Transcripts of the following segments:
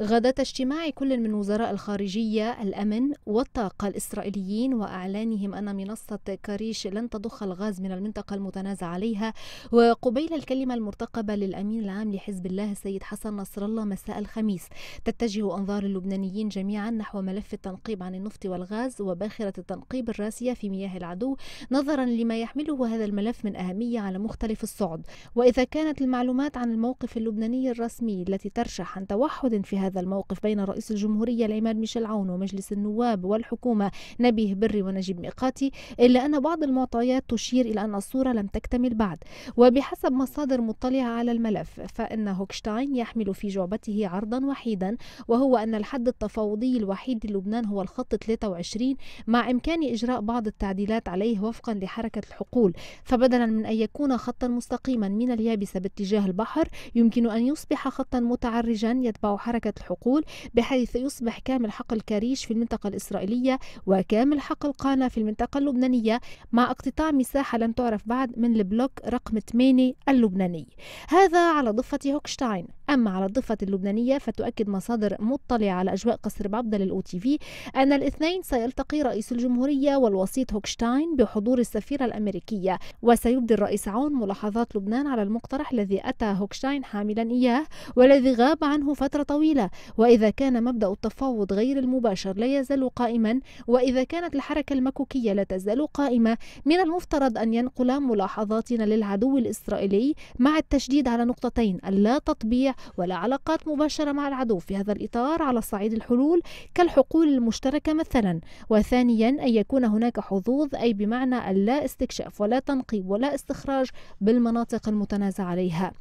غدا اجتماع كل من وزراء الخارجية الأمن والطاقة الإسرائيليين وأعلانهم أن منصة كاريش لن تضخ الغاز من المنطقة المتنازع عليها وقبيل الكلمة المرتقبة للأمين العام لحزب الله السيد حسن نصر الله مساء الخميس تتجه أنظار اللبنانيين جميعا نحو ملف التنقيب عن النفط والغاز وباخرة التنقيب الراسية في مياه العدو نظرا لما يحمله هذا الملف من أهمية على مختلف الصعد وإذا كانت المعلومات عن الموقف اللبناني الرسمي التي ترشح عن توحد في هذا الموقف بين رئيس الجمهورية العماد ميشيل عون ومجلس النواب والحكومة نبيه بري ونجيب ميقاتي إلا أن بعض المعطيات تشير إلى أن الصورة لم تكتمل بعد وبحسب مصادر مطلعة على الملف فإن هوكشتاين يحمل في جعبته عرضا وحيدا وهو أن الحد التفاوضي الوحيد للبنان هو الخط 23 مع إمكان إجراء بعض التعديلات عليه وفقا لحركة الحقول فبدلا من أن يكون خطا مستقيما من اليابسة باتجاه البحر يمكن أن يصبح خطا متعرجا يتبع حركة وزراعة الحقول بحيث يصبح كامل حقل كريش في المنطقة الإسرائيلية وكامل حقل قانا في المنطقة اللبنانية مع اقتطاع مساحة لم تعرف بعد من البلوك رقم 8 اللبناني هذا على ضفة هوكشتاين أما على الضفة اللبنانية فتؤكد مصادر مطلعة على أجواء قصر بعبدة للأو تي في أن الاثنين سيلتقي رئيس الجمهورية والوسيط هوكشتاين بحضور السفيرة الأمريكية وسيبدي الرئيس عون ملاحظات لبنان على المقترح الذي أتى هوكشتاين حاملا إياه والذي غاب عنه فترة طويلة وإذا كان مبدأ التفاوض غير المباشر لا يزال قائما وإذا كانت الحركة المكوكية لا تزال قائمة من المفترض أن ينقل ملاحظاتنا للعدو الإسرائيلي مع التشديد على نقطتين اللا تطبيع ولا علاقات مباشرة مع العدو في هذا الإطار على صعيد الحلول كالحقول المشتركة مثلا وثانيا أن يكون هناك حظوظ أي بمعنى اللا استكشاف ولا تنقيب ولا استخراج بالمناطق المتنازع عليها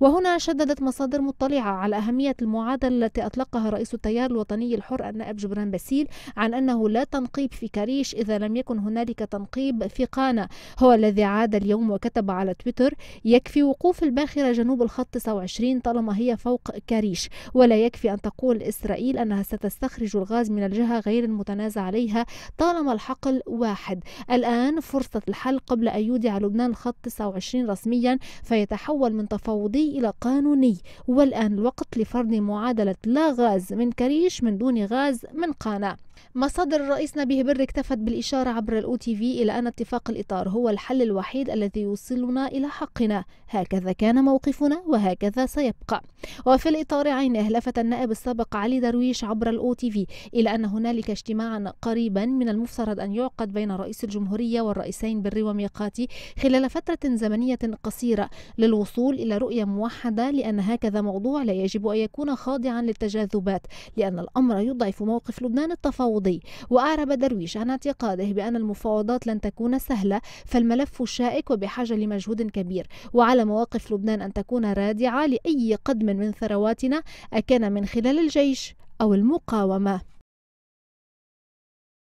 وهنا شددت مصادر مطلعة على أهمية المعادلة التي أطلقها رئيس التيار الوطني الحر النائب جبران باسيل عن أنه لا تنقيب في كريش إذا لم يكن هنالك تنقيب في قانا هو الذي عاد اليوم وكتب على تويتر يكفي وقوف الباخرة جنوب الخط 29 طالما وهي فوق كريش ولا يكفي أن تقول إسرائيل أنها ستستخرج الغاز من الجهة غير المتنازع عليها طالما الحقل واحد الآن فرصة الحل قبل أن يودع لبنان خط 29 رسميا فيتحول من تفاوضي إلى قانوني والآن الوقت لفرض معادلة لا غاز من كريش من دون غاز من قانا مصادر الرئيس نبيه بر اكتفت بالإشارة عبر الأو تي في إلى أن اتفاق الإطار هو الحل الوحيد الذي يوصلنا إلى حقنا هكذا كان موقفنا وهكذا سيبقى وفي الإطار عينه لفت النائب السابق علي درويش عبر الأو تي في إلى أن هنالك اجتماعا قريبا من المفترض أن يعقد بين رئيس الجمهورية والرئيسين بر وميقاتي خلال فترة زمنية قصيرة للوصول إلى رؤية موحدة لأن هكذا موضوع لا يجب أن يكون خاضعا للتجاذبات لأن الأمر يضعف موقف لبنان التفاوض التفاوضي وأعرب درويش عن اعتقاده بأن المفاوضات لن تكون سهلة فالملف شائك وبحاجة لمجهود كبير وعلى مواقف لبنان أن تكون رادعة لأي قدم من ثرواتنا أكان من خلال الجيش أو المقاومة